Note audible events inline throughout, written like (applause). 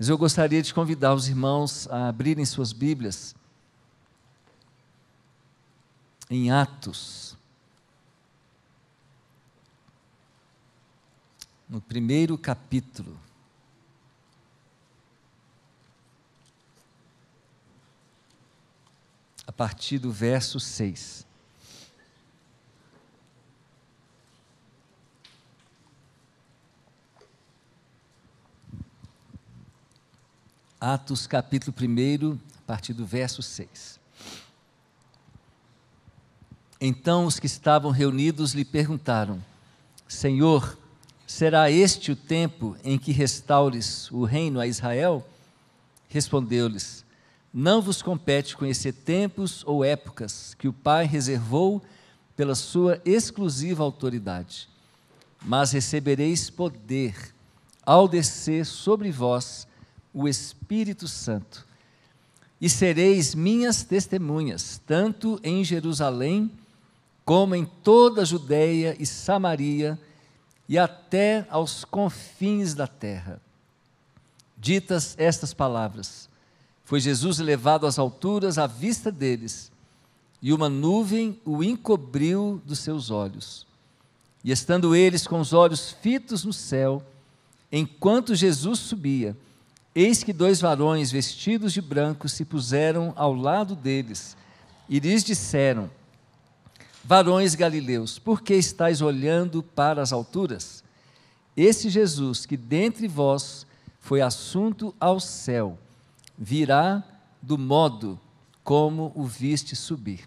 Mas eu gostaria de convidar os irmãos a abrirem suas Bíblias em Atos, no primeiro capítulo. A partir do verso 6. Atos capítulo 1, a partir do verso 6. Então os que estavam reunidos lhe perguntaram: Senhor, será este o tempo em que restaures o reino a Israel? Respondeu-lhes: Não vos compete conhecer tempos ou épocas que o Pai reservou pela sua exclusiva autoridade, mas recebereis poder ao descer sobre vós o Espírito Santo. E sereis minhas testemunhas, tanto em Jerusalém, como em toda a Judéia e Samaria, e até aos confins da terra. Ditas estas palavras, foi Jesus levado às alturas à vista deles, e uma nuvem o encobriu dos seus olhos. E estando eles com os olhos fitos no céu, enquanto Jesus subia, Eis que dois varões vestidos de branco se puseram ao lado deles e lhes disseram: Varões galileus, por que estáis olhando para as alturas? Esse Jesus que dentre vós foi assunto ao céu, virá do modo como o viste subir.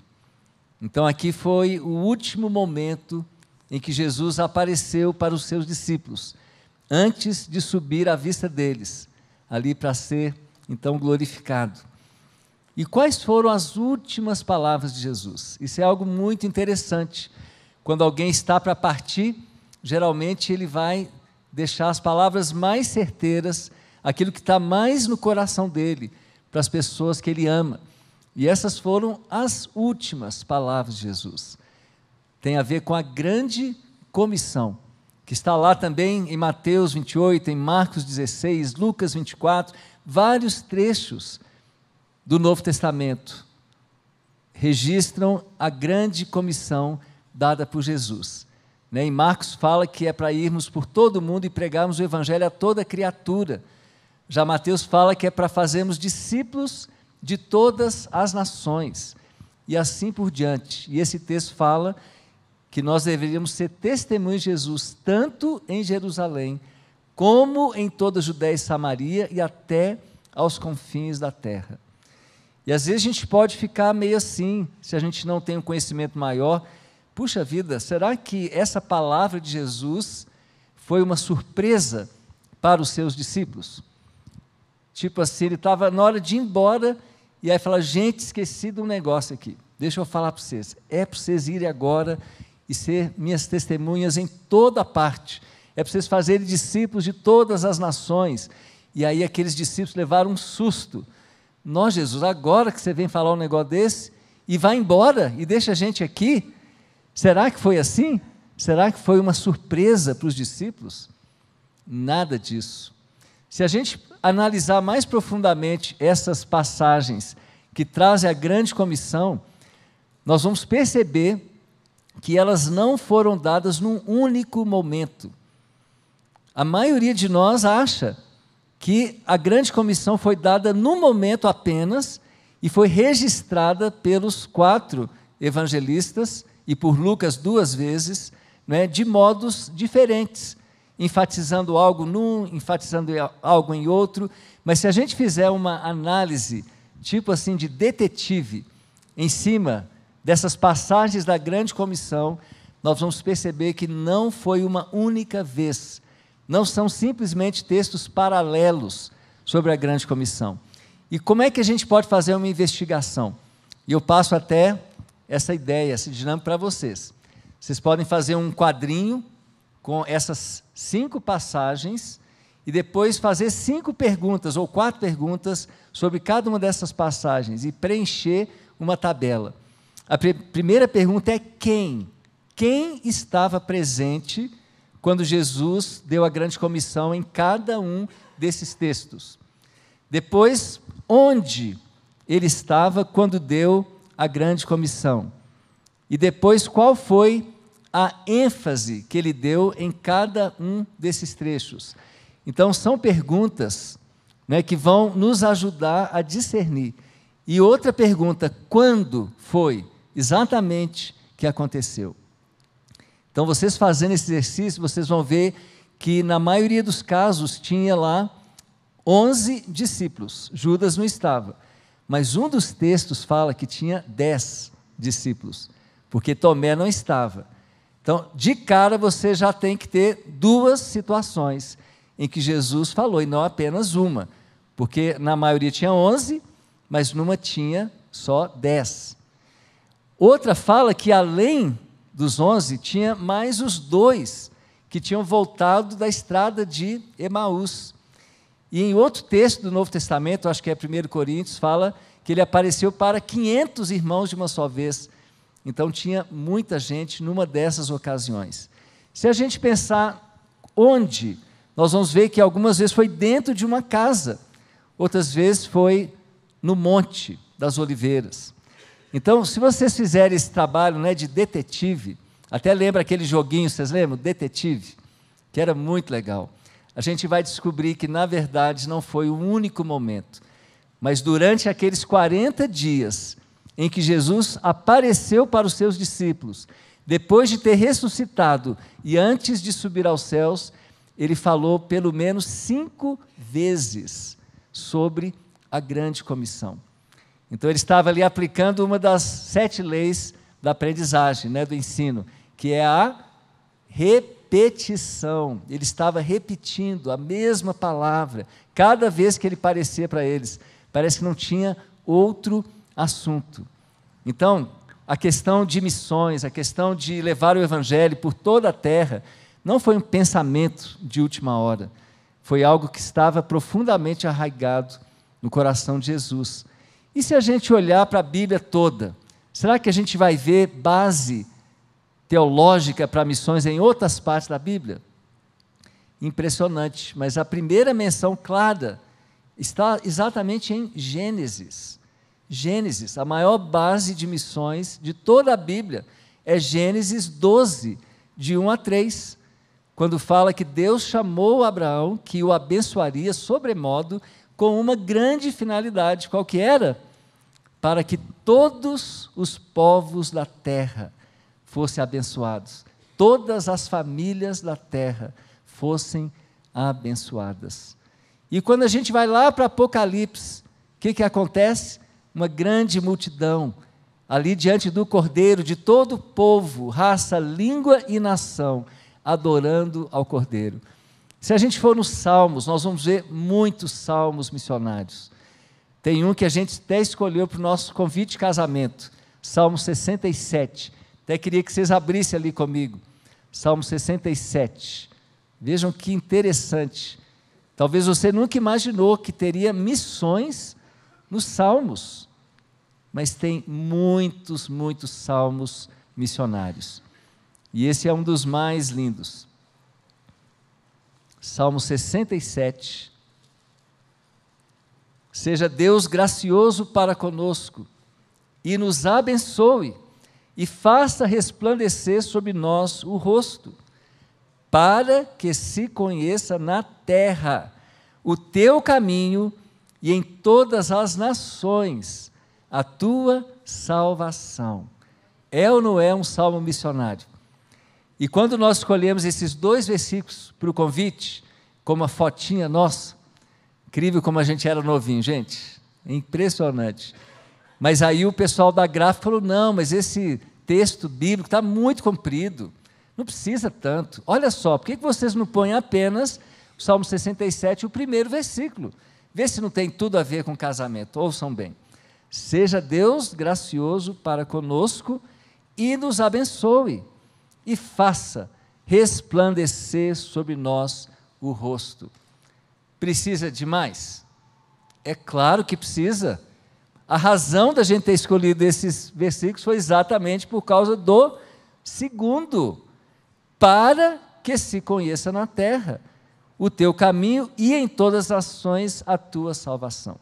Então, aqui foi o último momento em que Jesus apareceu para os seus discípulos, antes de subir à vista deles ali para ser então glorificado. E quais foram as últimas palavras de Jesus? Isso é algo muito interessante. Quando alguém está para partir, geralmente ele vai deixar as palavras mais certeiras, aquilo que está mais no coração dele, para as pessoas que ele ama. E essas foram as últimas palavras de Jesus. Tem a ver com a grande comissão que está lá também em Mateus 28, em Marcos 16, Lucas 24, vários trechos do Novo Testamento registram a grande comissão dada por Jesus. Né? E Marcos fala que é para irmos por todo mundo e pregarmos o Evangelho a toda criatura. Já Mateus fala que é para fazermos discípulos de todas as nações. E assim por diante. E esse texto fala que nós deveríamos ser testemunhas de Jesus, tanto em Jerusalém, como em toda a Judéia e Samaria e até aos confins da terra. E às vezes a gente pode ficar meio assim, se a gente não tem um conhecimento maior. Puxa vida, será que essa palavra de Jesus foi uma surpresa para os seus discípulos? Tipo assim, ele estava na hora de ir embora e aí fala: gente, esqueci de um negócio aqui. Deixa eu falar para vocês. É para vocês irem agora e ser minhas testemunhas em toda parte. É para vocês fazerem discípulos de todas as nações. E aí aqueles discípulos levaram um susto. Nós, Jesus, agora que você vem falar um negócio desse e vai embora e deixa a gente aqui, será que foi assim? Será que foi uma surpresa para os discípulos? Nada disso. Se a gente analisar mais profundamente essas passagens que trazem a grande comissão, nós vamos perceber que elas não foram dadas num único momento. A maioria de nós acha que a grande comissão foi dada num momento apenas e foi registrada pelos quatro evangelistas e por Lucas duas vezes, é, de modos diferentes, enfatizando algo num, enfatizando algo em outro. Mas se a gente fizer uma análise, tipo assim, de detetive, em cima dessas passagens da grande comissão, nós vamos perceber que não foi uma única vez, não são simplesmente textos paralelos sobre a grande comissão. E como é que a gente pode fazer uma investigação? E eu passo até essa ideia, esse dinâmico para vocês. Vocês podem fazer um quadrinho com essas cinco passagens e depois fazer cinco perguntas ou quatro perguntas sobre cada uma dessas passagens e preencher uma tabela. A primeira pergunta é quem? Quem estava presente quando Jesus deu a grande comissão em cada um desses textos? Depois, onde ele estava quando deu a grande comissão? E depois, qual foi a ênfase que ele deu em cada um desses trechos? Então, são perguntas né, que vão nos ajudar a discernir. E outra pergunta: quando foi? exatamente o que aconteceu. Então, vocês fazendo esse exercício, vocês vão ver que na maioria dos casos tinha lá 11 discípulos, Judas não estava. Mas um dos textos fala que tinha 10 discípulos, porque Tomé não estava. Então, de cara você já tem que ter duas situações em que Jesus falou, e não apenas uma, porque na maioria tinha 11, mas numa tinha só 10. Outra fala que além dos onze tinha mais os dois que tinham voltado da estrada de Emaús. E em outro texto do Novo Testamento, acho que é 1 Coríntios, fala que ele apareceu para 500 irmãos de uma só vez. Então tinha muita gente numa dessas ocasiões. Se a gente pensar onde, nós vamos ver que algumas vezes foi dentro de uma casa, outras vezes foi no Monte das Oliveiras. Então, se vocês fizerem esse trabalho né, de detetive, até lembra aquele joguinho, vocês lembram? Detetive, que era muito legal. A gente vai descobrir que, na verdade, não foi o único momento, mas durante aqueles 40 dias em que Jesus apareceu para os seus discípulos, depois de ter ressuscitado e antes de subir aos céus, ele falou pelo menos cinco vezes sobre a grande comissão. Então ele estava ali aplicando uma das sete leis da aprendizagem, né, do ensino, que é a repetição. Ele estava repetindo a mesma palavra cada vez que ele parecia para eles. Parece que não tinha outro assunto. Então, a questão de missões, a questão de levar o evangelho por toda a terra, não foi um pensamento de última hora. Foi algo que estava profundamente arraigado no coração de Jesus. E se a gente olhar para a Bíblia toda, será que a gente vai ver base teológica para missões em outras partes da Bíblia? Impressionante, mas a primeira menção clara está exatamente em Gênesis. Gênesis, a maior base de missões de toda a Bíblia, é Gênesis 12, de 1 a 3, quando fala que Deus chamou Abraão, que o abençoaria sobremodo, com uma grande finalidade, qual que era? Para que todos os povos da terra fossem abençoados, todas as famílias da terra fossem abençoadas. E quando a gente vai lá para Apocalipse, o que, que acontece? Uma grande multidão ali diante do Cordeiro, de todo o povo, raça, língua e nação, adorando ao Cordeiro. Se a gente for nos Salmos, nós vamos ver muitos salmos missionários. Tem um que a gente até escolheu para o nosso convite de casamento, Salmo 67. Até queria que vocês abrissem ali comigo. Salmo 67. Vejam que interessante. Talvez você nunca imaginou que teria missões nos Salmos, mas tem muitos, muitos salmos missionários. E esse é um dos mais lindos. Salmo 67. Seja Deus gracioso para conosco e nos abençoe e faça resplandecer sobre nós o rosto, para que se conheça na terra o teu caminho e em todas as nações a tua salvação. É ou não é um salmo missionário? E quando nós escolhemos esses dois versículos para o convite, com uma fotinha nossa, incrível como a gente era novinho, gente, impressionante. Mas aí o pessoal da gráfica falou: não, mas esse texto bíblico está muito comprido, não precisa tanto. Olha só, por que vocês não põem apenas o Salmo 67, o primeiro versículo? Vê se não tem tudo a ver com casamento. Ouçam bem. Seja Deus gracioso para conosco e nos abençoe e faça resplandecer sobre nós o rosto. Precisa de mais? É claro que precisa. A razão da gente ter escolhido esses versículos foi exatamente por causa do segundo, para que se conheça na terra o teu caminho e em todas as ações a tua salvação.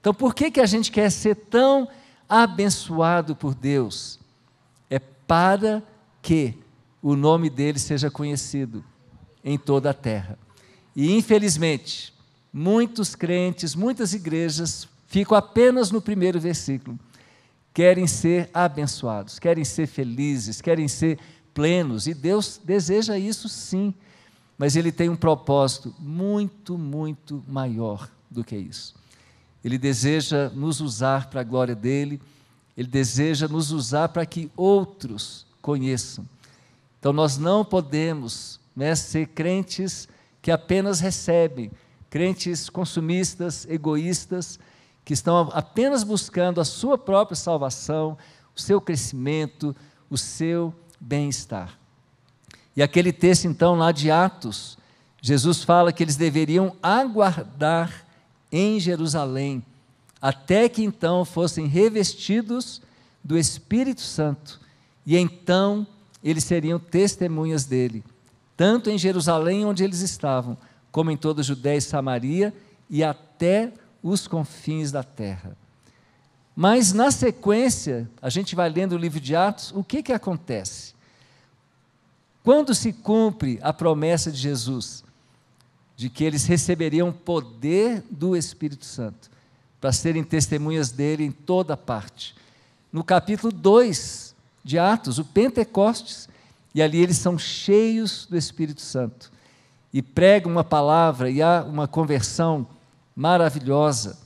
Então, por que, que a gente quer ser tão abençoado por Deus? É para que o nome dele seja conhecido em toda a terra. E infelizmente, muitos crentes, muitas igrejas ficam apenas no primeiro versículo. Querem ser abençoados, querem ser felizes, querem ser plenos, e Deus deseja isso sim, mas Ele tem um propósito muito, muito maior do que isso. Ele deseja nos usar para a glória dEle, Ele deseja nos usar para que outros conheçam então nós não podemos né, ser crentes que apenas recebem, crentes consumistas, egoístas, que estão apenas buscando a sua própria salvação, o seu crescimento, o seu bem-estar. E aquele texto, então, lá de Atos, Jesus fala que eles deveriam aguardar em Jerusalém, até que então fossem revestidos do Espírito Santo, e então eles seriam testemunhas dele, tanto em Jerusalém, onde eles estavam, como em toda a Judéia e Samaria e até os confins da terra. Mas na sequência, a gente vai lendo o livro de Atos, o que, que acontece? Quando se cumpre a promessa de Jesus de que eles receberiam poder do Espírito Santo para serem testemunhas dele em toda parte. No capítulo 2 de Atos, o Pentecostes, e ali eles são cheios do Espírito Santo e pregam uma palavra e há uma conversão maravilhosa.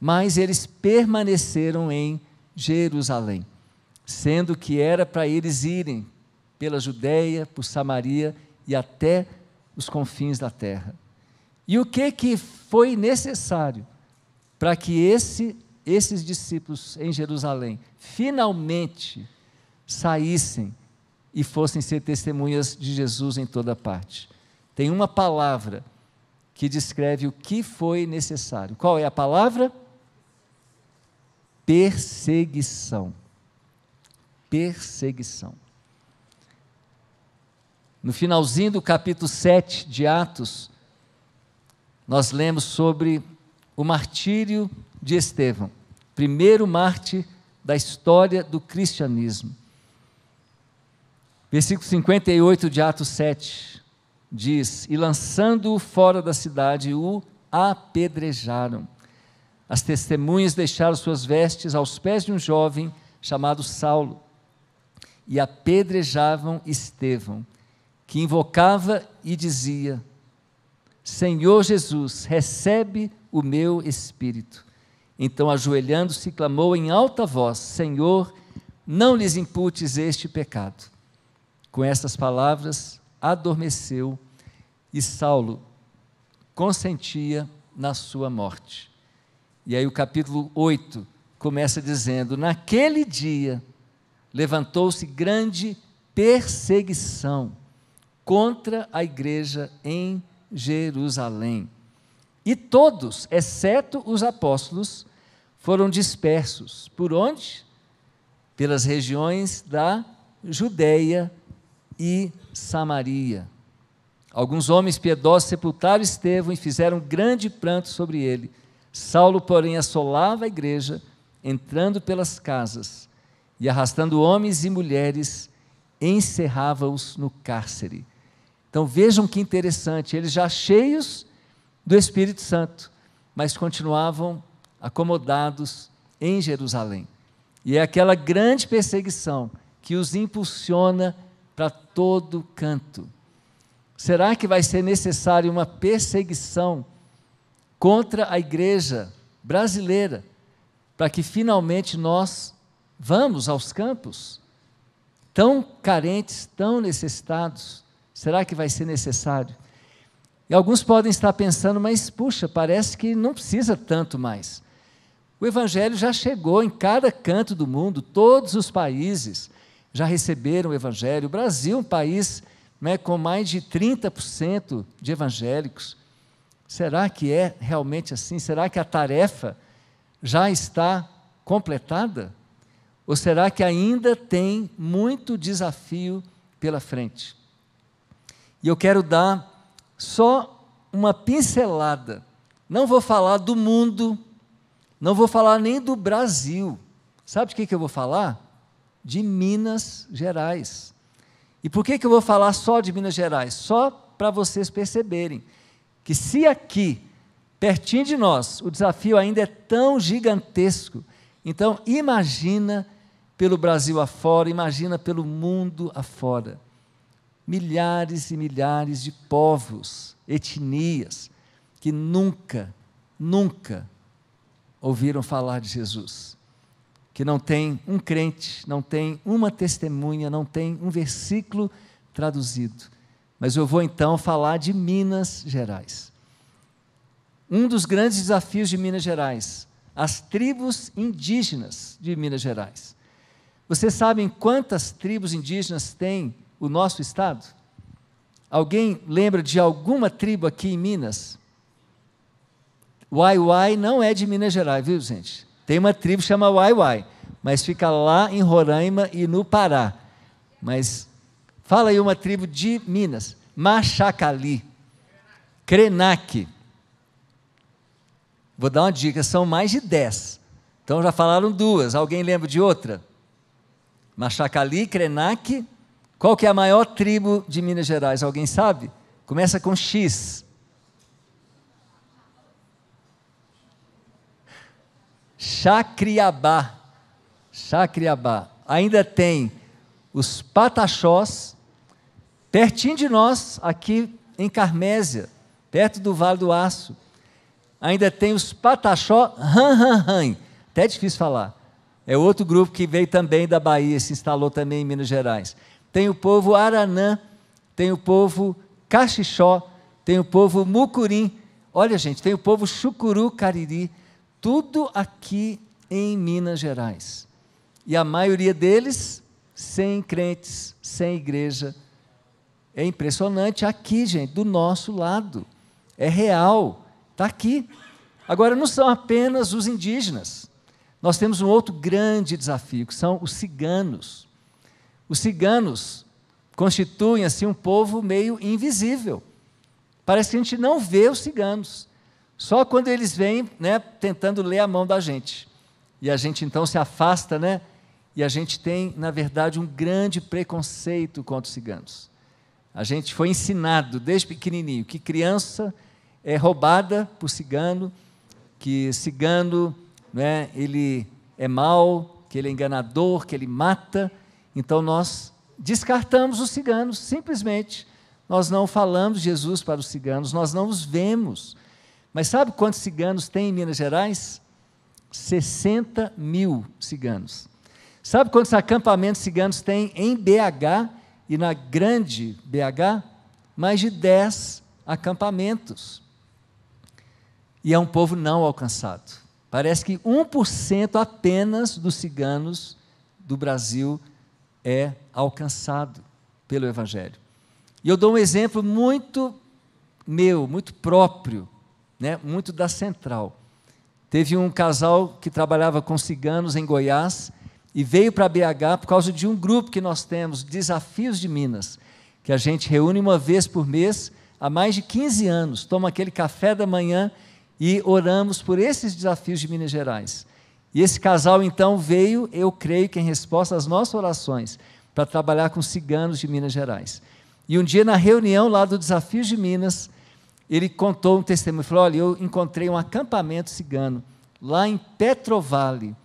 Mas eles permaneceram em Jerusalém, sendo que era para eles irem pela Judéia, por Samaria e até os confins da terra. E o que que foi necessário para que esse, esses discípulos em Jerusalém finalmente saíssem e fossem ser testemunhas de Jesus em toda parte. Tem uma palavra que descreve o que foi necessário. Qual é a palavra? Perseguição. Perseguição. No finalzinho do capítulo 7 de Atos, nós lemos sobre o martírio de Estevão, primeiro mártir da história do cristianismo. Versículo 58 de Atos 7 diz: E lançando-o fora da cidade, o apedrejaram. As testemunhas deixaram suas vestes aos pés de um jovem chamado Saulo e apedrejavam Estevão, que invocava e dizia: Senhor Jesus, recebe o meu espírito. Então, ajoelhando-se, clamou em alta voz: Senhor, não lhes imputes este pecado. Com estas palavras, adormeceu e Saulo consentia na sua morte. E aí o capítulo 8 começa dizendo: Naquele dia levantou-se grande perseguição contra a igreja em Jerusalém. E todos, exceto os apóstolos, foram dispersos. Por onde? Pelas regiões da Judéia e Samaria. Alguns homens piedosos sepultaram Estevão e fizeram um grande pranto sobre ele. Saulo, porém, assolava a igreja, entrando pelas casas e arrastando homens e mulheres, encerrava-os no cárcere. Então vejam que interessante, eles já cheios do Espírito Santo, mas continuavam acomodados em Jerusalém. E é aquela grande perseguição que os impulsiona para todo canto. Será que vai ser necessária uma perseguição contra a igreja brasileira para que finalmente nós vamos aos campos? Tão carentes, tão necessitados, será que vai ser necessário? E alguns podem estar pensando, mas puxa, parece que não precisa tanto mais. O Evangelho já chegou em cada canto do mundo, todos os países já receberam o Evangelho. O Brasil é um país né, com mais de 30% de evangélicos. Será que é realmente assim? Será que a tarefa já está completada? Ou será que ainda tem muito desafio pela frente? E eu quero dar só uma pincelada. Não vou falar do mundo, não vou falar nem do Brasil. Sabe de que, que eu vou falar? de Minas Gerais. E por que, que eu vou falar só de Minas Gerais? Só para vocês perceberem que, se aqui, pertinho de nós, o desafio ainda é tão gigantesco, então imagina pelo Brasil afora, imagina pelo mundo afora. Milhares e milhares de povos, etnias, que nunca, nunca ouviram falar de Jesus que não tem um crente, não tem uma testemunha, não tem um versículo traduzido. Mas eu vou então falar de Minas Gerais. Um dos grandes desafios de Minas Gerais, as tribos indígenas de Minas Gerais. Vocês sabem quantas tribos indígenas tem o nosso estado? Alguém lembra de alguma tribo aqui em Minas? Waiwai não é de Minas Gerais, viu, gente? Tem uma tribo que chama Waiwai, mas fica lá em Roraima e no Pará. Mas fala aí uma tribo de Minas, Machacali, Krenak. Vou dar uma dica, são mais de dez. Então já falaram duas, alguém lembra de outra? Machacali, Krenak. Qual que é a maior tribo de Minas Gerais? Alguém sabe? Começa com X. Chacriabá. Chacriabá. Ainda tem os Pataxós, pertinho de nós, aqui em Carmésia, perto do Vale do Aço. Ainda tem os Pataxó Han Han Han. Até é difícil falar. É outro grupo que veio também da Bahia, se instalou também em Minas Gerais. Tem o povo Aranã, tem o povo Caxixó, tem o povo Mucurim. Olha, gente, tem o povo Chucuru Cariri tudo aqui em Minas Gerais. E a maioria deles sem crentes, sem igreja. É impressionante aqui, gente, do nosso lado. É real, está aqui. Agora, não são apenas os indígenas. Nós temos um outro grande desafio, que são os ciganos. Os ciganos constituem, assim, um povo meio invisível. Parece que a gente não vê os ciganos. Só quando eles vêm né, tentando ler a mão da gente. E a gente então se afasta, né? E a gente tem, na verdade, um grande preconceito contra os ciganos. A gente foi ensinado desde pequenininho que criança é roubada por cigano, que cigano, né, ele é mau, que ele é enganador, que ele mata. Então nós descartamos os ciganos, simplesmente. Nós não falamos Jesus para os ciganos, nós não os vemos. Mas sabe quantos ciganos tem em Minas Gerais? 60 mil ciganos. Sabe quantos acampamentos ciganos tem em BH e na grande BH? Mais de 10 acampamentos. E é um povo não alcançado. Parece que 1% apenas dos ciganos do Brasil é alcançado pelo Evangelho. E eu dou um exemplo muito meu, muito próprio, né, muito da central. Teve um casal que trabalhava com ciganos em Goiás e veio para BH por causa de um grupo que nós temos, Desafios de Minas, que a gente reúne uma vez por mês há mais de 15 anos, toma aquele café da manhã e oramos por esses desafios de Minas Gerais. E esse casal então veio, eu creio que em resposta às nossas orações, para trabalhar com ciganos de Minas Gerais. E um dia na reunião lá do Desafios de Minas, ele contou um testemunho, falou, olha, eu encontrei um acampamento cigano lá em Petrovale,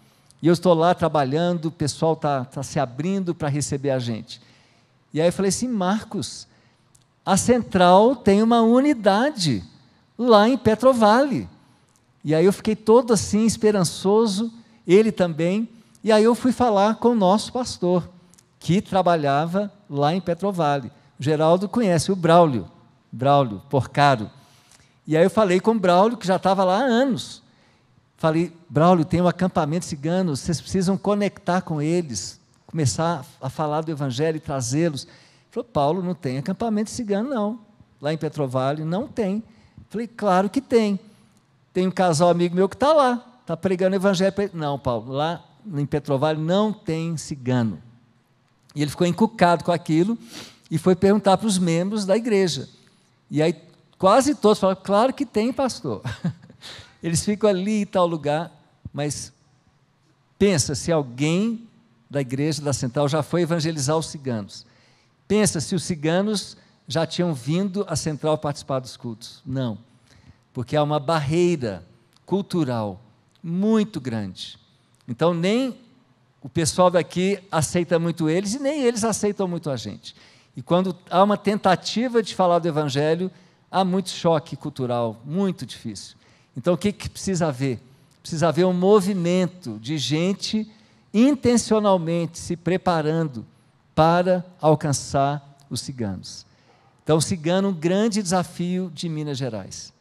e eu estou lá trabalhando, o pessoal está tá se abrindo para receber a gente. E aí eu falei assim, Marcos, a central tem uma unidade lá em Petrovale. E aí eu fiquei todo assim, esperançoso, ele também, e aí eu fui falar com o nosso pastor, que trabalhava lá em Petrovale. O Geraldo conhece o Braulio, Braulio Porcaro. E aí eu falei com o Braulio, que já estava lá há anos. Falei, Braulio, tem um acampamento cigano, vocês precisam conectar com eles, começar a falar do Evangelho e trazê-los. Falou, Paulo, não tem acampamento cigano, não. Lá em Petrovalho, não tem. Falei, claro que tem. Tem um casal amigo meu que está lá, está pregando Evangelho. Pra ele. Não, Paulo, lá em Petrovalho não tem cigano. E ele ficou encucado com aquilo e foi perguntar para os membros da igreja. E aí quase todos falam: claro que tem, pastor. (laughs) Eles ficam ali em tal lugar, mas pensa se alguém da igreja da Central já foi evangelizar os ciganos. Pensa se os ciganos já tinham vindo à Central participar dos cultos. Não, porque há uma barreira cultural muito grande. Então, nem o pessoal daqui aceita muito eles e nem eles aceitam muito a gente. E quando há uma tentativa de falar do Evangelho, há muito choque cultural, muito difícil. Então, o que, que precisa haver? Precisa haver um movimento de gente intencionalmente se preparando para alcançar os ciganos. Então, o cigano é um grande desafio de Minas Gerais.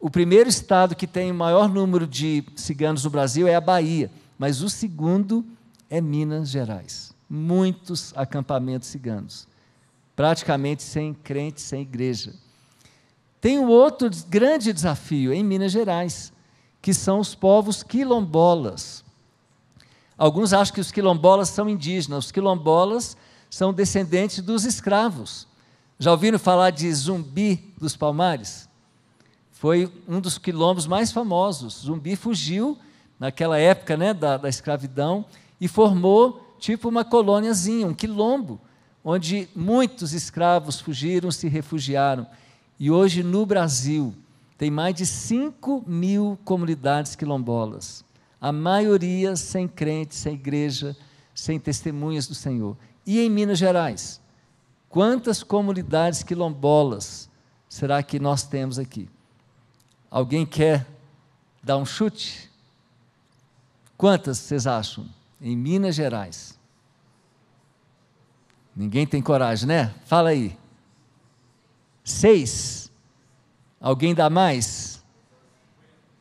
O primeiro estado que tem o maior número de ciganos no Brasil é a Bahia, mas o segundo é Minas Gerais. Muitos acampamentos ciganos praticamente sem crente, sem igreja. Tem um outro grande desafio em Minas Gerais, que são os povos quilombolas. Alguns acham que os quilombolas são indígenas, os quilombolas são descendentes dos escravos. Já ouviram falar de Zumbi dos Palmares? Foi um dos quilombos mais famosos. Zumbi fugiu naquela época né, da, da escravidão e formou tipo uma colôniazinha, um quilombo, onde muitos escravos fugiram, se refugiaram. E hoje no Brasil tem mais de 5 mil comunidades quilombolas, a maioria sem crente, sem igreja, sem testemunhas do Senhor. E em Minas Gerais, quantas comunidades quilombolas será que nós temos aqui? Alguém quer dar um chute? Quantas vocês acham? Em Minas Gerais. Ninguém tem coragem, né? Fala aí. Seis. Alguém dá mais?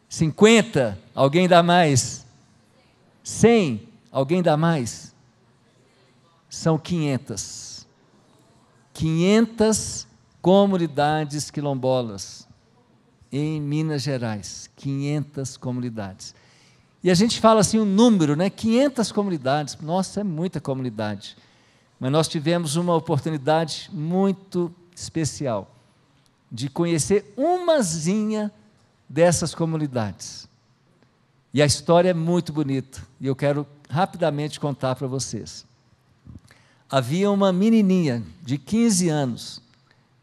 Cinquenta. Alguém dá mais? Cem. Alguém dá mais? São quinhentas. Quinhentas comunidades quilombolas em Minas Gerais. Quinhentas comunidades. E a gente fala assim o um número, né? Quinhentas comunidades. Nossa, é muita comunidade. Mas nós tivemos uma oportunidade muito especial de conhecer umazinha dessas comunidades. E a história é muito bonita, e eu quero rapidamente contar para vocês. Havia uma menininha de 15 anos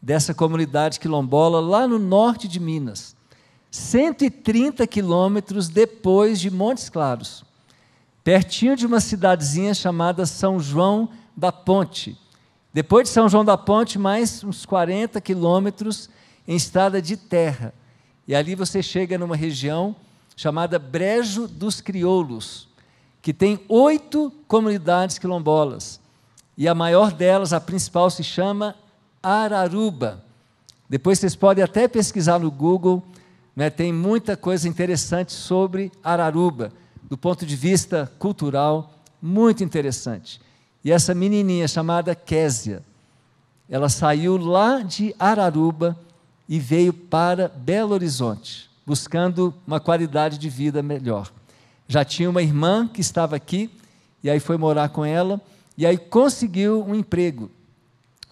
dessa comunidade quilombola lá no norte de Minas, 130 quilômetros depois de Montes Claros, pertinho de uma cidadezinha chamada São João da Ponte. Depois de São João da Ponte, mais uns 40 quilômetros em estrada de terra. E ali você chega numa região chamada Brejo dos Crioulos, que tem oito comunidades quilombolas. E a maior delas, a principal, se chama Araruba. Depois vocês podem até pesquisar no Google, né, tem muita coisa interessante sobre Araruba, do ponto de vista cultural, muito interessante. E essa menininha chamada Késia, ela saiu lá de Araruba e veio para Belo Horizonte, buscando uma qualidade de vida melhor. Já tinha uma irmã que estava aqui, e aí foi morar com ela, e aí conseguiu um emprego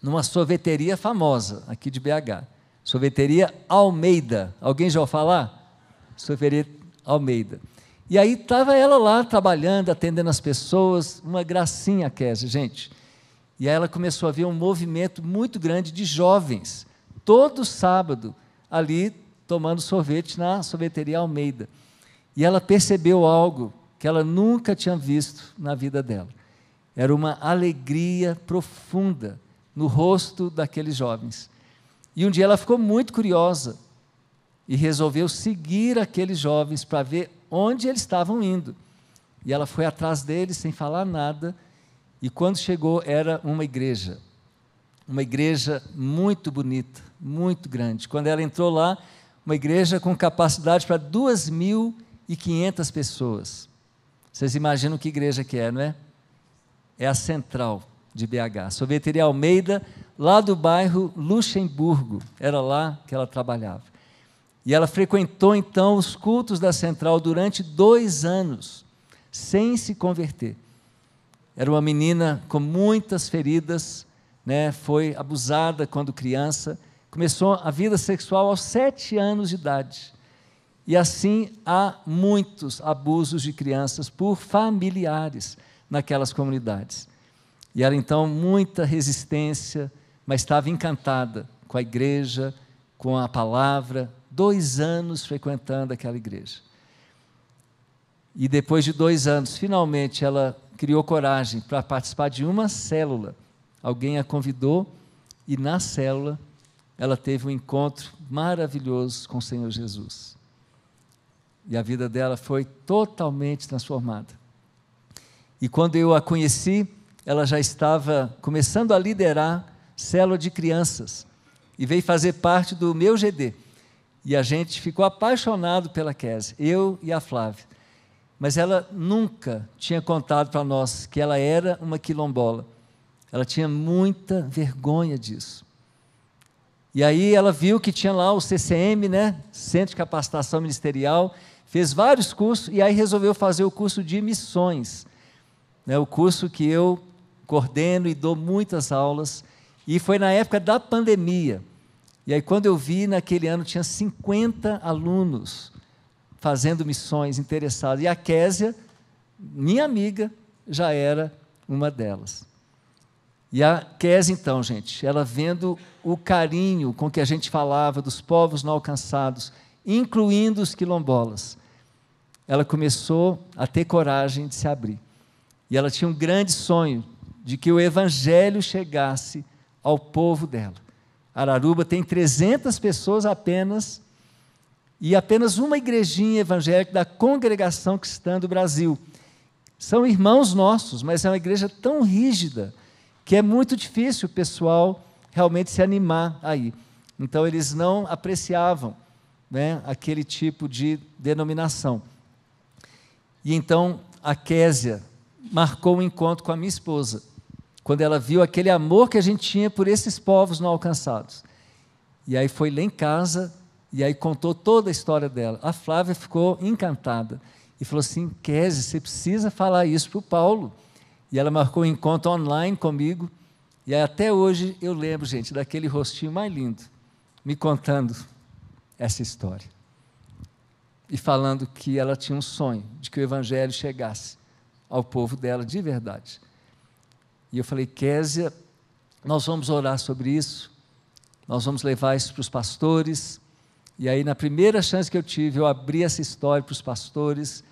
numa sorveteria famosa aqui de BH. Sorveteria Almeida. Alguém já ouviu falar? Sorveteria Almeida. E aí estava ela lá trabalhando, atendendo as pessoas, uma gracinha a Kézia, gente. E aí ela começou a ver um movimento muito grande de jovens, todo sábado, ali tomando sorvete na sorveteria Almeida. E ela percebeu algo que ela nunca tinha visto na vida dela. Era uma alegria profunda no rosto daqueles jovens. E um dia ela ficou muito curiosa e resolveu seguir aqueles jovens para ver onde eles estavam indo. E ela foi atrás deles sem falar nada, e quando chegou era uma igreja. Uma igreja muito bonita, muito grande. Quando ela entrou lá, uma igreja com capacidade para 2.500 pessoas. Vocês imaginam que igreja que é, não é? É a central de BH. Sorveteria Almeida, lá do bairro Luxemburgo. Era lá que ela trabalhava. E ela frequentou então os cultos da central durante dois anos, sem se converter. Era uma menina com muitas feridas, né? foi abusada quando criança, começou a vida sexual aos sete anos de idade. E assim há muitos abusos de crianças por familiares naquelas comunidades. E era então muita resistência, mas estava encantada com a igreja, com a palavra, dois anos frequentando aquela igreja. E depois de dois anos, finalmente ela criou coragem para participar de uma célula. Alguém a convidou e na célula ela teve um encontro maravilhoso com o Senhor Jesus. E a vida dela foi totalmente transformada. E quando eu a conheci, ela já estava começando a liderar célula de crianças e veio fazer parte do meu GD. E a gente ficou apaixonado pela Kézia, eu e a Flávia. Mas ela nunca tinha contado para nós que ela era uma quilombola. Ela tinha muita vergonha disso. E aí ela viu que tinha lá o CCM, né? Centro de Capacitação Ministerial, fez vários cursos e aí resolveu fazer o curso de missões. Né? O curso que eu coordeno e dou muitas aulas. E foi na época da pandemia. E aí, quando eu vi, naquele ano tinha 50 alunos fazendo missões interessados. E a Késia, minha amiga, já era uma delas. E a Késia, então, gente, ela vendo o carinho com que a gente falava dos povos não alcançados, incluindo os quilombolas, ela começou a ter coragem de se abrir. E ela tinha um grande sonho de que o evangelho chegasse ao povo dela. Araruba tem 300 pessoas apenas e apenas uma igrejinha evangélica da Congregação Cristã do Brasil. São irmãos nossos, mas é uma igreja tão rígida que é muito difícil o pessoal realmente se animar aí. Então eles não apreciavam né, aquele tipo de denominação. E então a Késia marcou um encontro com a minha esposa quando ela viu aquele amor que a gente tinha por esses povos não alcançados. E aí foi lá em casa e aí contou toda a história dela. A Flávia ficou encantada e falou assim: Kézia, você precisa falar isso para o Paulo. E ela marcou um encontro online comigo. E até hoje eu lembro, gente, daquele rostinho mais lindo, me contando essa história. E falando que ela tinha um sonho de que o Evangelho chegasse ao povo dela de verdade. E eu falei, Késia, nós vamos orar sobre isso, nós vamos levar isso para os pastores. E aí, na primeira chance que eu tive, eu abri essa história para os pastores,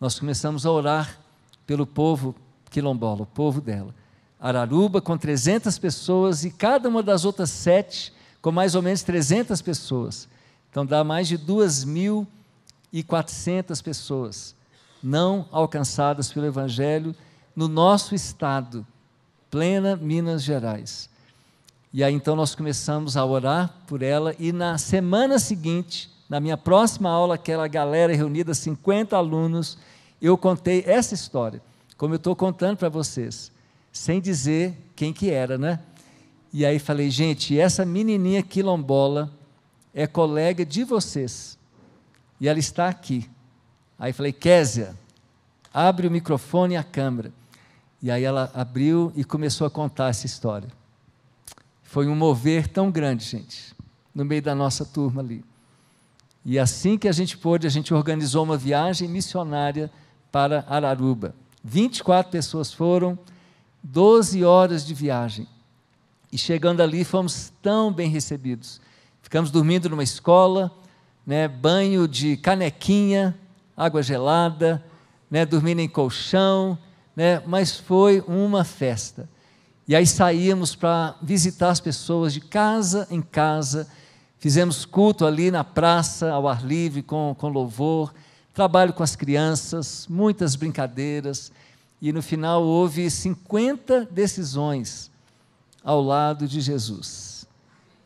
nós começamos a orar pelo povo quilombola, o povo dela. Araruba, com 300 pessoas, e cada uma das outras sete, com mais ou menos 300 pessoas. Então, dá mais de 2.400 pessoas não alcançadas pelo Evangelho no nosso estado plena Minas Gerais. E aí então nós começamos a orar por ela e na semana seguinte, na minha próxima aula, aquela galera reunida, 50 alunos, eu contei essa história, como eu estou contando para vocês, sem dizer quem que era, né? E aí falei, gente, essa menininha quilombola é colega de vocês e ela está aqui. Aí falei, Késia, abre o microfone e a câmera. E aí ela abriu e começou a contar essa história. Foi um mover tão grande, gente, no meio da nossa turma ali. E assim que a gente pôde, a gente organizou uma viagem missionária para Araruba. 24 pessoas foram, 12 horas de viagem. E chegando ali, fomos tão bem recebidos. Ficamos dormindo numa escola, né, banho de canequinha, água gelada, né, dormindo em colchão, né? mas foi uma festa. E aí saímos para visitar as pessoas de casa em casa, fizemos culto ali na praça, ao ar livre, com, com louvor, trabalho com as crianças, muitas brincadeiras, e no final houve 50 decisões ao lado de Jesus.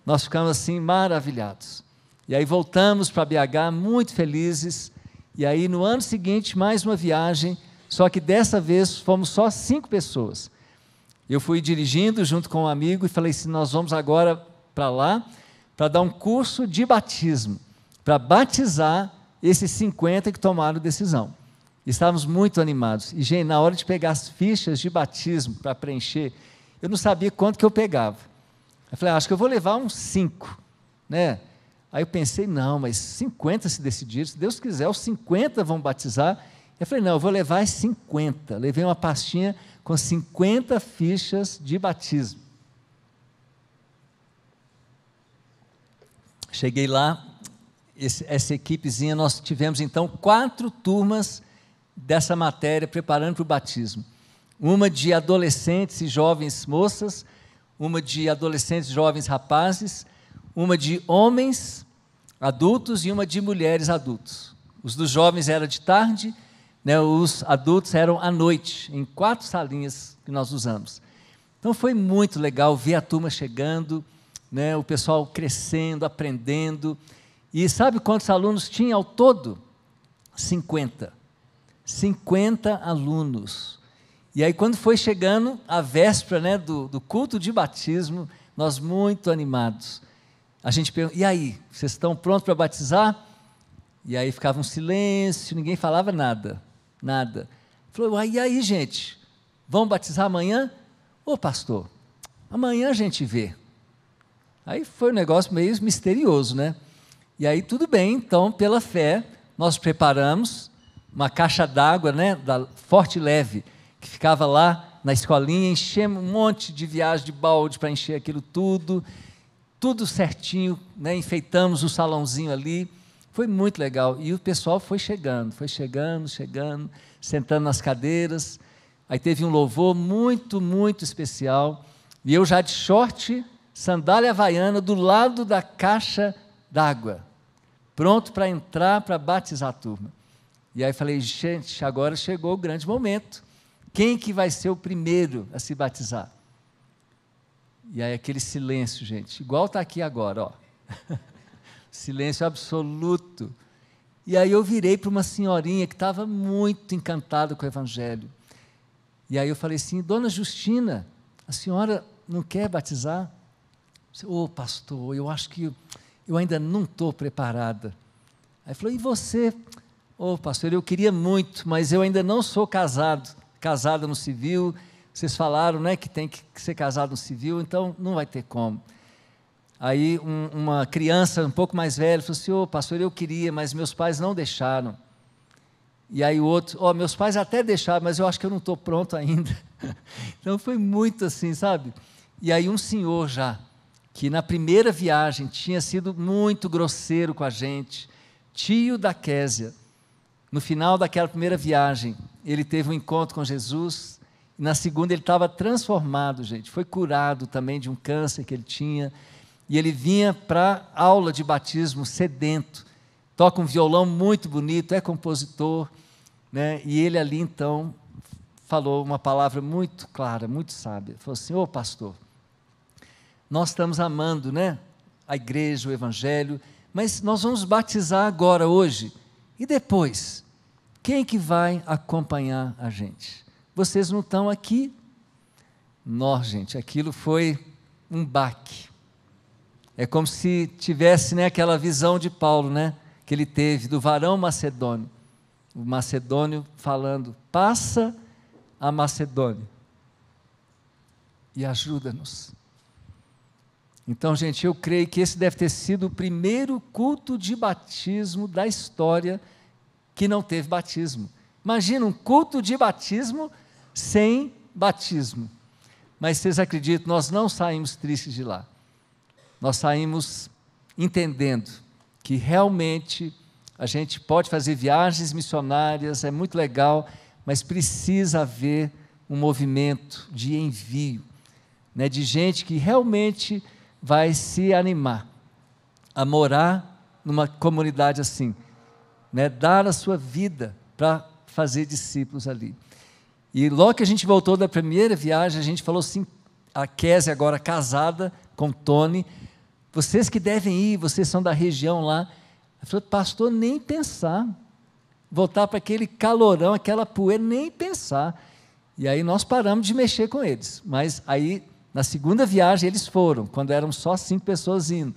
Nós ficamos assim maravilhados. E aí voltamos para BH muito felizes, e aí no ano seguinte, mais uma viagem só que dessa vez fomos só cinco pessoas. Eu fui dirigindo junto com um amigo e falei assim: nós vamos agora para lá para dar um curso de batismo, para batizar esses 50 que tomaram decisão. Estávamos muito animados. E, gente, na hora de pegar as fichas de batismo para preencher, eu não sabia quanto que eu pegava. Eu falei, ah, acho que eu vou levar uns cinco, né? Aí eu pensei, não, mas 50 se decidiram, se Deus quiser, os 50 vão batizar eu falei, não, eu vou levar 50. Levei uma pastinha com 50 fichas de batismo. Cheguei lá, esse, essa equipezinha, nós tivemos então quatro turmas dessa matéria preparando para o batismo. Uma de adolescentes e jovens moças, uma de adolescentes e jovens rapazes, uma de homens adultos e uma de mulheres adultos. Os dos jovens era de tarde, né, os adultos eram à noite, em quatro salinhas que nós usamos. Então foi muito legal ver a turma chegando, né, o pessoal crescendo, aprendendo. E sabe quantos alunos tinha ao todo? 50. 50 alunos. E aí, quando foi chegando a véspera né, do, do culto de batismo, nós muito animados. A gente perguntou: e aí, vocês estão prontos para batizar? E aí ficava um silêncio, ninguém falava nada nada. Falou, e aí, gente, vão batizar amanhã? Ô pastor, amanhã a gente vê. Aí foi um negócio meio misterioso, né? E aí, tudo bem, então, pela fé, nós preparamos uma caixa d'água, né, da Forte Leve, que ficava lá na escolinha, enchemos um monte de viagem de balde para encher aquilo tudo, tudo certinho, né, enfeitamos o salãozinho ali, foi muito legal. E o pessoal foi chegando, foi chegando, chegando, sentando nas cadeiras. Aí teve um louvor muito, muito especial. E eu já de short, sandália havaiana, do lado da caixa d'água, pronto para entrar para batizar a turma. E aí falei, gente, agora chegou o grande momento. Quem que vai ser o primeiro a se batizar? E aí aquele silêncio, gente, igual está aqui agora, ó. (laughs) silêncio absoluto. E aí eu virei para uma senhorinha que estava muito encantada com o Evangelho. E aí eu falei assim, Dona Justina, a senhora não quer batizar? Ô oh, pastor, eu acho que eu ainda não estou preparada. Aí falou, e você? Ô oh, pastor, eu queria muito, mas eu ainda não sou casado, casada no civil. Vocês falaram né, que tem que ser casado no civil, então não vai ter como. Aí um, uma criança um pouco mais velha falou assim: Ô oh, pastor, eu queria, mas meus pais não deixaram. E aí o outro: Ó, oh, meus pais até deixaram, mas eu acho que eu não estou pronto ainda. (laughs) então foi muito assim, sabe? E aí um senhor já, que na primeira viagem tinha sido muito grosseiro com a gente, tio da Késia, no final daquela primeira viagem, ele teve um encontro com Jesus. Na segunda, ele estava transformado, gente. Foi curado também de um câncer que ele tinha e ele vinha para aula de batismo sedento. Toca um violão muito bonito, é compositor, né? E ele ali então falou uma palavra muito clara, muito sábia. Falou assim: "Ô oh, pastor, nós estamos amando, né? A igreja, o evangelho, mas nós vamos batizar agora hoje e depois quem é que vai acompanhar a gente? Vocês não estão aqui? Nós, gente, aquilo foi um baque é como se tivesse né, aquela visão de Paulo, né, que ele teve do varão macedônio. O macedônio falando: passa a Macedônia e ajuda-nos. Então, gente, eu creio que esse deve ter sido o primeiro culto de batismo da história que não teve batismo. Imagina um culto de batismo sem batismo. Mas vocês acreditam, nós não saímos tristes de lá nós saímos entendendo que realmente a gente pode fazer viagens missionárias, é muito legal, mas precisa haver um movimento de envio, né, de gente que realmente vai se animar a morar numa comunidade assim, né, dar a sua vida para fazer discípulos ali. E logo que a gente voltou da primeira viagem, a gente falou assim, a Kézia agora casada com Tony, vocês que devem ir, vocês são da região lá. Ele falou, pastor, nem pensar. Voltar para aquele calorão, aquela poeira, nem pensar. E aí nós paramos de mexer com eles. Mas aí, na segunda viagem, eles foram, quando eram só cinco pessoas indo.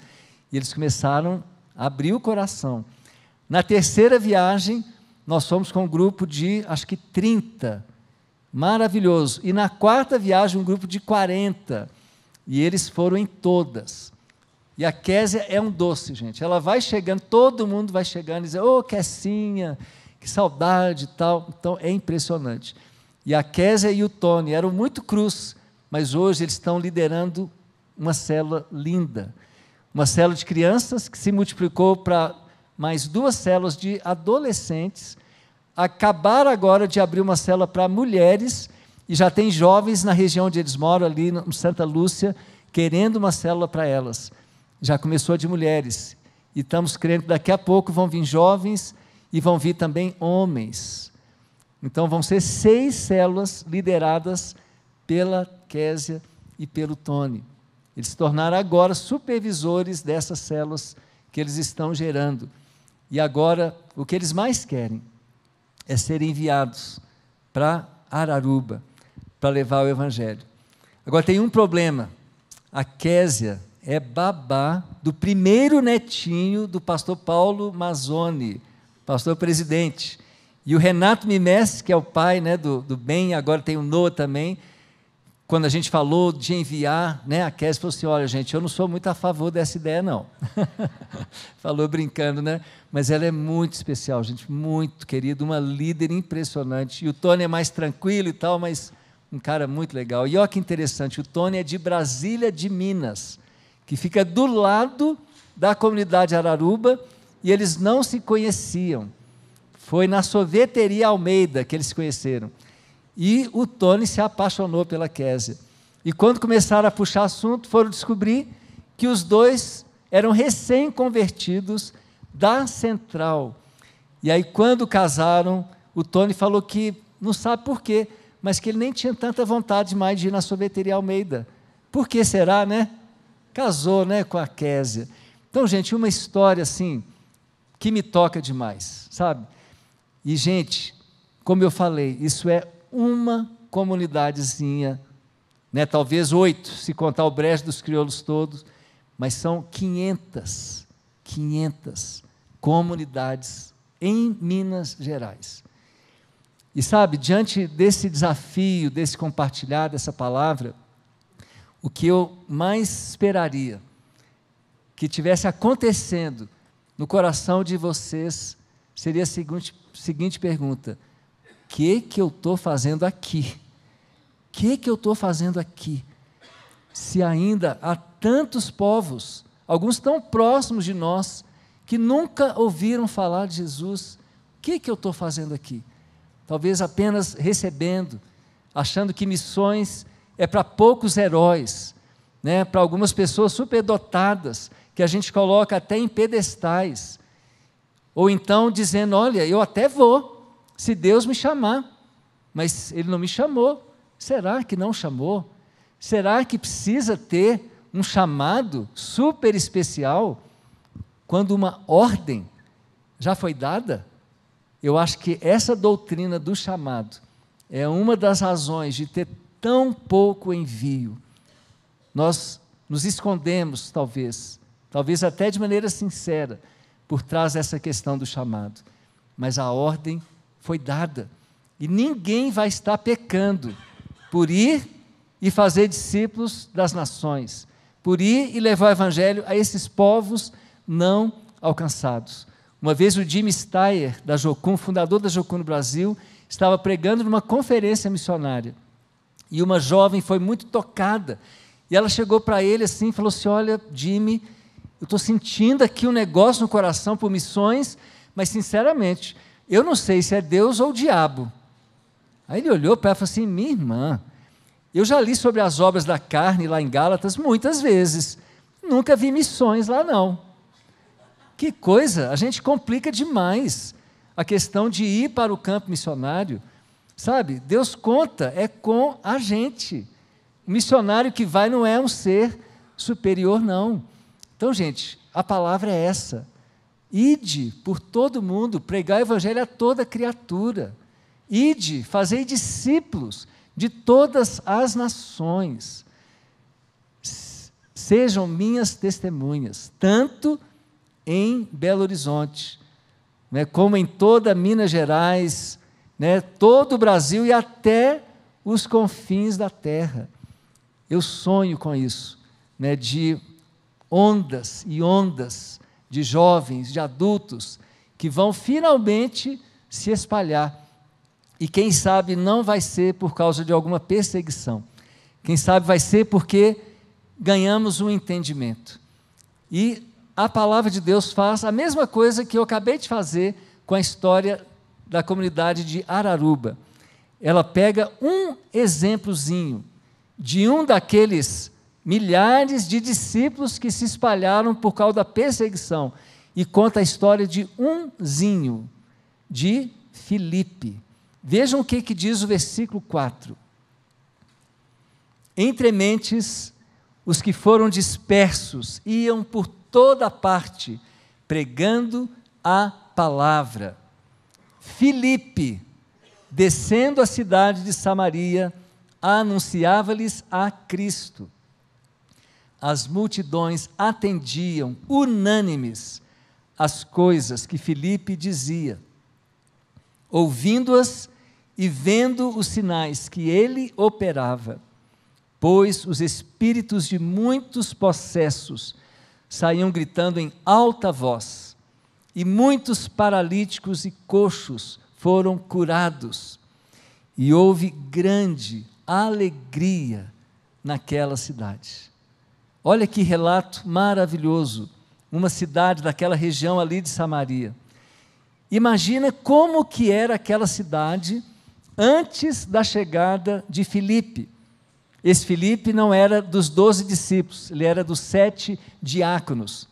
E eles começaram a abrir o coração. Na terceira viagem, nós fomos com um grupo de, acho que 30. Maravilhoso. E na quarta viagem, um grupo de 40. E eles foram em todas. E a Késia é um doce, gente. Ela vai chegando, todo mundo vai chegando e diz: Ô, oh, Kessinha, que saudade e tal. Então é impressionante. E a Késia e o Tony eram muito cruz, mas hoje eles estão liderando uma célula linda. Uma célula de crianças que se multiplicou para mais duas células de adolescentes. Acabaram agora de abrir uma célula para mulheres e já tem jovens na região onde eles moram, ali no Santa Lúcia, querendo uma célula para elas já começou de mulheres. E estamos crendo que daqui a pouco vão vir jovens e vão vir também homens. Então vão ser seis células lideradas pela Késia e pelo Tony. Eles se tornaram agora supervisores dessas células que eles estão gerando. E agora, o que eles mais querem é serem enviados para Araruba para levar o Evangelho. Agora, tem um problema. A Késia é babá do primeiro netinho do pastor Paulo Mazzoni, pastor presidente. E o Renato Mimes, que é o pai né, do, do bem, agora tem o Noah também. Quando a gente falou de enviar, né, a Kess falou assim: olha, gente, eu não sou muito a favor dessa ideia, não. (laughs) falou brincando, né? Mas ela é muito especial, gente, muito querida, uma líder impressionante. E o Tony é mais tranquilo e tal, mas um cara muito legal. E olha que interessante: o Tony é de Brasília, de Minas que fica do lado da comunidade Araruba, e eles não se conheciam. Foi na sorveteria Almeida que eles se conheceram. E o Tony se apaixonou pela Késia. E quando começaram a puxar assunto, foram descobrir que os dois eram recém-convertidos da central. E aí, quando casaram, o Tony falou que não sabe por quê, mas que ele nem tinha tanta vontade mais de ir na sorveteria Almeida. Por que será, né? Casou, né, com a Késia. Então, gente, uma história assim que me toca demais, sabe? E gente, como eu falei, isso é uma comunidadezinha, né? Talvez oito, se contar o brejo dos crioulos todos, mas são 500, 500 comunidades em Minas Gerais. E sabe, diante desse desafio, desse compartilhar dessa palavra, o que eu mais esperaria que tivesse acontecendo no coração de vocês seria a seguinte, seguinte pergunta: O que que eu estou fazendo aqui? O que que eu estou fazendo aqui? Se ainda há tantos povos, alguns tão próximos de nós, que nunca ouviram falar de Jesus, o que que eu estou fazendo aqui? Talvez apenas recebendo, achando que missões é para poucos heróis, né? para algumas pessoas superdotadas, que a gente coloca até em pedestais. Ou então dizendo: Olha, eu até vou, se Deus me chamar, mas Ele não me chamou. Será que não chamou? Será que precisa ter um chamado super especial quando uma ordem já foi dada? Eu acho que essa doutrina do chamado é uma das razões de ter tão pouco envio. Nós nos escondemos, talvez, talvez até de maneira sincera, por trás dessa questão do chamado. Mas a ordem foi dada. E ninguém vai estar pecando por ir e fazer discípulos das nações, por ir e levar o evangelho a esses povos não alcançados. Uma vez o Jim Steyer, da Jocum, fundador da Jocum no Brasil, estava pregando numa conferência missionária. E uma jovem foi muito tocada. E ela chegou para ele assim e falou assim: Olha, Jimmy, eu estou sentindo aqui um negócio no coração por missões, mas sinceramente, eu não sei se é Deus ou o diabo. Aí ele olhou para ela e falou assim: Minha irmã, eu já li sobre as obras da carne lá em Gálatas muitas vezes, nunca vi missões lá não. Que coisa, a gente complica demais a questão de ir para o campo missionário Sabe? Deus conta, é com a gente. O missionário que vai não é um ser superior, não. Então, gente, a palavra é essa. Ide por todo mundo, pregar o evangelho a toda criatura. Ide, fazei discípulos de todas as nações. Sejam minhas testemunhas, tanto em Belo Horizonte, né, como em toda Minas Gerais, né, todo o Brasil e até os confins da terra. Eu sonho com isso, né, de ondas e ondas de jovens, de adultos, que vão finalmente se espalhar. E quem sabe não vai ser por causa de alguma perseguição. Quem sabe vai ser porque ganhamos um entendimento. E a palavra de Deus faz a mesma coisa que eu acabei de fazer com a história da comunidade de Araruba. Ela pega um exemplozinho de um daqueles milhares de discípulos que se espalharam por causa da perseguição e conta a história de umzinho, de Filipe. Vejam o que, que diz o versículo 4. Entre mentes, os que foram dispersos iam por toda parte, pregando a palavra. Filipe, descendo a cidade de Samaria, anunciava-lhes a Cristo. As multidões atendiam unânimes as coisas que Filipe dizia, ouvindo-as e vendo os sinais que ele operava, pois os espíritos de muitos possessos saíam gritando em alta voz e muitos paralíticos e coxos foram curados. E houve grande alegria naquela cidade. Olha que relato maravilhoso, uma cidade daquela região ali de Samaria. Imagina como que era aquela cidade antes da chegada de Filipe. Esse Filipe não era dos doze discípulos, ele era dos sete diáconos.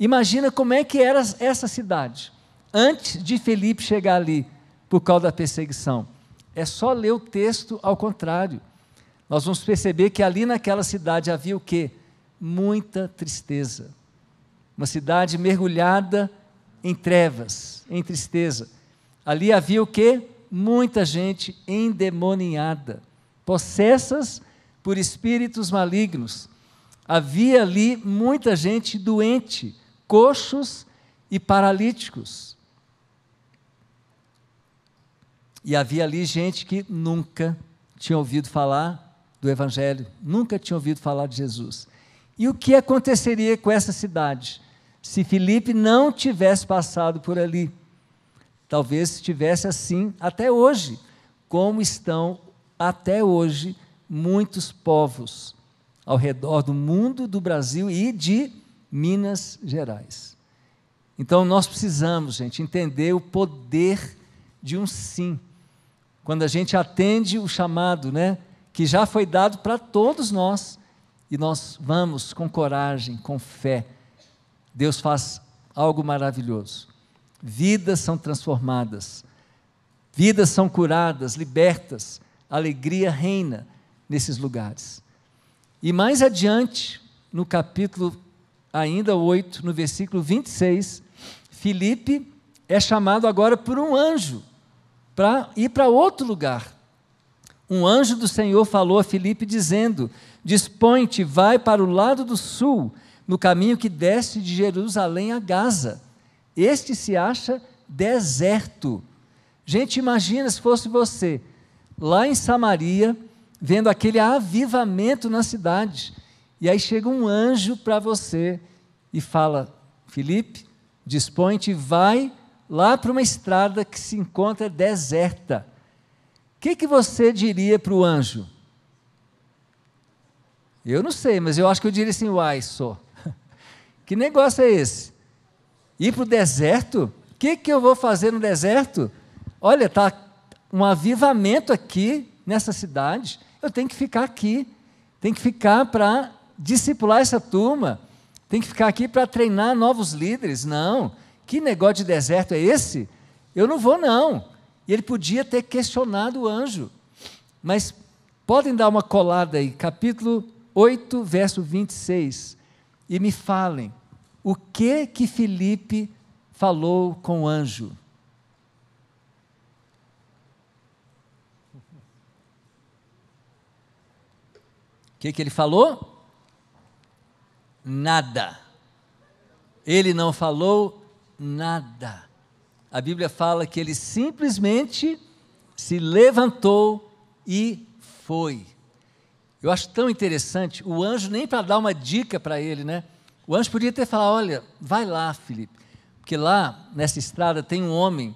Imagina como é que era essa cidade antes de Felipe chegar ali por causa da perseguição. É só ler o texto ao contrário. Nós vamos perceber que ali naquela cidade havia o quê? Muita tristeza. Uma cidade mergulhada em trevas, em tristeza. Ali havia o quê? Muita gente endemoniada, possessas por espíritos malignos. Havia ali muita gente doente, coxos e paralíticos. E havia ali gente que nunca tinha ouvido falar do Evangelho, nunca tinha ouvido falar de Jesus. E o que aconteceria com essa cidade se Felipe não tivesse passado por ali? Talvez estivesse assim até hoje, como estão até hoje muitos povos ao redor do mundo, do Brasil e de Minas Gerais. Então nós precisamos, gente, entender o poder de um sim. Quando a gente atende o chamado, né, que já foi dado para todos nós, e nós vamos com coragem, com fé. Deus faz algo maravilhoso. Vidas são transformadas. Vidas são curadas, libertas. Alegria reina nesses lugares. E mais adiante, no capítulo ainda 8, no versículo 26, Filipe é chamado agora por um anjo para ir para outro lugar. Um anjo do Senhor falou a Filipe dizendo: Dispõe-te, vai para o lado do sul, no caminho que desce de Jerusalém a Gaza. Este se acha deserto. Gente, imagina se fosse você, lá em Samaria, vendo aquele avivamento na cidade e aí chega um anjo para você e fala: Felipe, dispõe-te, vai lá para uma estrada que se encontra deserta. O que, que você diria para o anjo? Eu não sei, mas eu acho que eu diria assim: uai, só. (laughs) que negócio é esse? Ir para o deserto? O que, que eu vou fazer no deserto? Olha, está um avivamento aqui nessa cidade, eu tenho que ficar aqui, tenho que ficar para discipular essa turma, tem que ficar aqui para treinar novos líderes. Não, que negócio de deserto é esse? Eu não vou, não. E ele podia ter questionado o anjo. Mas podem dar uma colada aí, capítulo 8, verso 26, e me falem o que que Felipe falou com o anjo. O que, que ele falou? nada. Ele não falou nada. A Bíblia fala que ele simplesmente se levantou e foi. Eu acho tão interessante, o anjo nem para dar uma dica para ele, né? O anjo podia ter falado: olha, vai lá, Felipe, porque lá nessa estrada tem um homem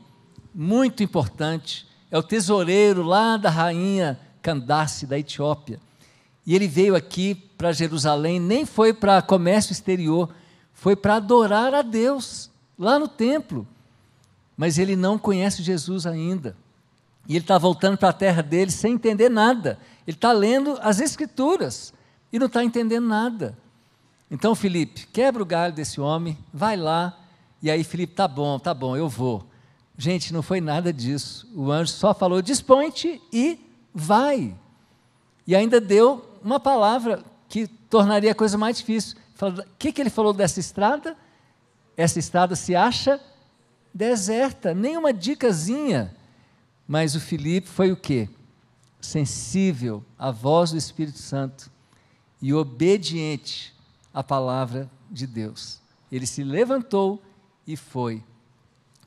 muito importante, é o tesoureiro lá da rainha Candace da Etiópia. E ele veio aqui para Jerusalém, nem foi para comércio exterior, foi para adorar a Deus lá no templo. Mas ele não conhece Jesus ainda. E ele está voltando para a terra dele sem entender nada. Ele está lendo as Escrituras e não está entendendo nada. Então, Felipe, quebra o galho desse homem, vai lá. E aí, Felipe, tá bom, tá bom, eu vou. Gente, não foi nada disso. O anjo só falou: dispõe-te e vai. E ainda deu uma palavra tornaria a coisa mais difícil. O que, que ele falou dessa estrada? Essa estrada se acha deserta, nenhuma dicasinha. Mas o Filipe foi o quê? Sensível à voz do Espírito Santo e obediente à palavra de Deus. Ele se levantou e foi.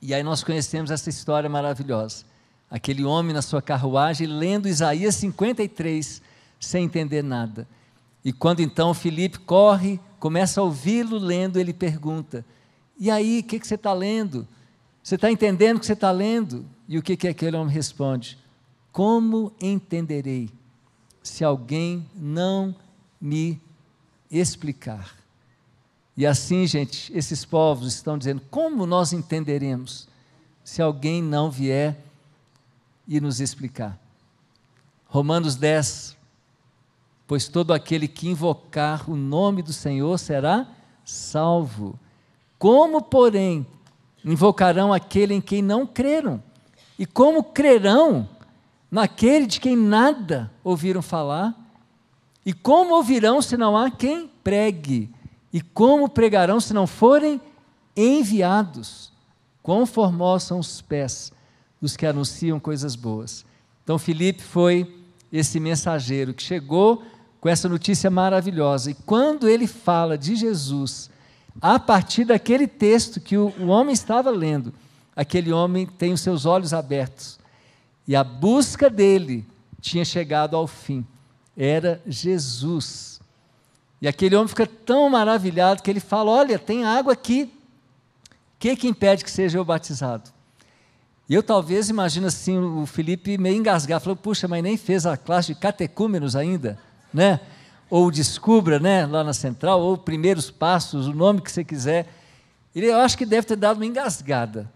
E aí nós conhecemos essa história maravilhosa. Aquele homem na sua carruagem lendo Isaías 53 sem entender nada. E quando então Felipe corre, começa a ouvi-lo lendo, ele pergunta: E aí, o que, que, você está lendo? Você está entendendo o que você está lendo? E o que, que aquele homem responde? Como entenderei se alguém não me explicar? E assim, gente, esses povos estão dizendo: como nós entenderemos se alguém não vier e nos explicar? Romanos 10, pois todo aquele que invocar o nome do Senhor será salvo. Como, porém, invocarão aquele em quem não creram? E como crerão naquele de quem nada ouviram falar? E como ouvirão se não há quem pregue? E como pregarão se não forem enviados? Quão formosos são os pés dos que anunciam coisas boas. Então, Filipe foi esse mensageiro que chegou com essa notícia maravilhosa. E quando ele fala de Jesus, a partir daquele texto que o, o homem estava lendo, aquele homem tem os seus olhos abertos. E a busca dele tinha chegado ao fim. Era Jesus. E aquele homem fica tão maravilhado que ele fala: Olha, tem água aqui. O que, que impede que seja eu batizado? E eu talvez imagino assim o Felipe meio engasgar, falou: Puxa, mas nem fez a classe de catecúmenos ainda né? Ou descubra, né, lá na central, ou primeiros passos, o nome que você quiser. Ele, eu acho que deve ter dado uma engasgada.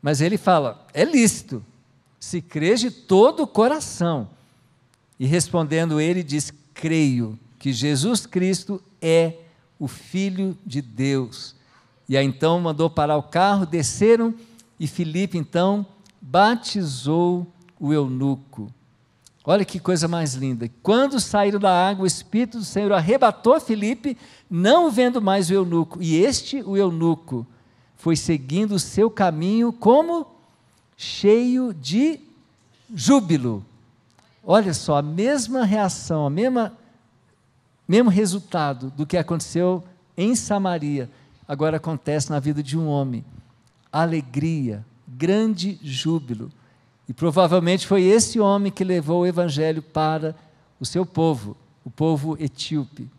Mas ele fala: é lícito, se crês de todo o coração. E respondendo ele, diz: creio que Jesus Cristo é o Filho de Deus. E aí então mandou parar o carro, desceram e Filipe então batizou o eunuco. Olha que coisa mais linda. Quando saíram da água, o Espírito do Senhor arrebatou Felipe, não vendo mais o eunuco. E este, o eunuco, foi seguindo o seu caminho como cheio de júbilo. Olha só, a mesma reação, o mesmo resultado do que aconteceu em Samaria, agora acontece na vida de um homem. Alegria, grande júbilo. E provavelmente foi esse homem que levou o evangelho para o seu povo, o povo etíope.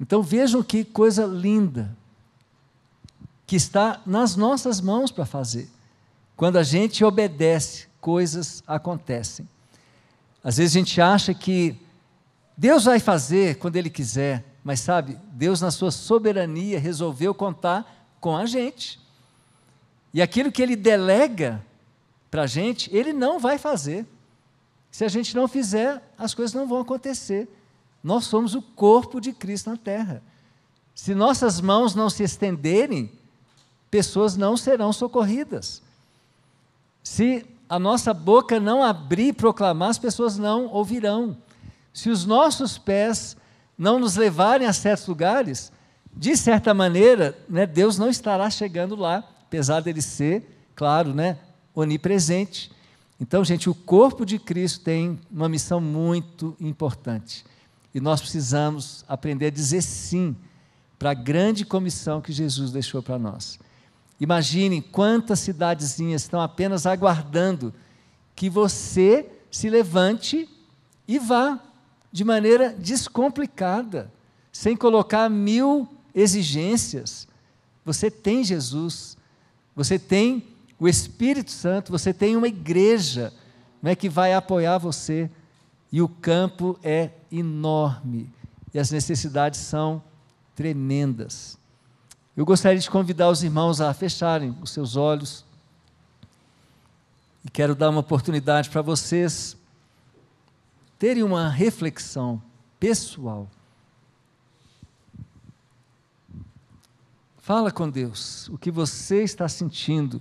Então vejam que coisa linda que está nas nossas mãos para fazer. Quando a gente obedece, coisas acontecem. Às vezes a gente acha que Deus vai fazer quando Ele quiser, mas sabe, Deus, na sua soberania, resolveu contar com a gente. E aquilo que Ele delega para a gente, ele não vai fazer. Se a gente não fizer, as coisas não vão acontecer. Nós somos o corpo de Cristo na terra. Se nossas mãos não se estenderem, pessoas não serão socorridas. Se a nossa boca não abrir e proclamar, as pessoas não ouvirão. Se os nossos pés não nos levarem a certos lugares, de certa maneira, né, Deus não estará chegando lá, apesar dele ser, claro, né, onipresente. Então, gente, o corpo de Cristo tem uma missão muito importante. E nós precisamos aprender a dizer sim para a grande comissão que Jesus deixou para nós. Imaginem quantas cidadezinhas estão apenas aguardando que você se levante e vá de maneira descomplicada, sem colocar mil exigências. Você tem Jesus, você tem o Espírito Santo, você tem uma igreja né, que vai apoiar você. E o campo é enorme. E as necessidades são tremendas. Eu gostaria de convidar os irmãos a fecharem os seus olhos. E quero dar uma oportunidade para vocês terem uma reflexão pessoal. Fala com Deus o que você está sentindo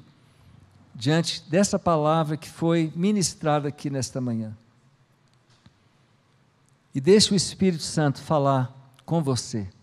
diante dessa palavra que foi ministrada aqui nesta manhã. E deixe o Espírito Santo falar com você.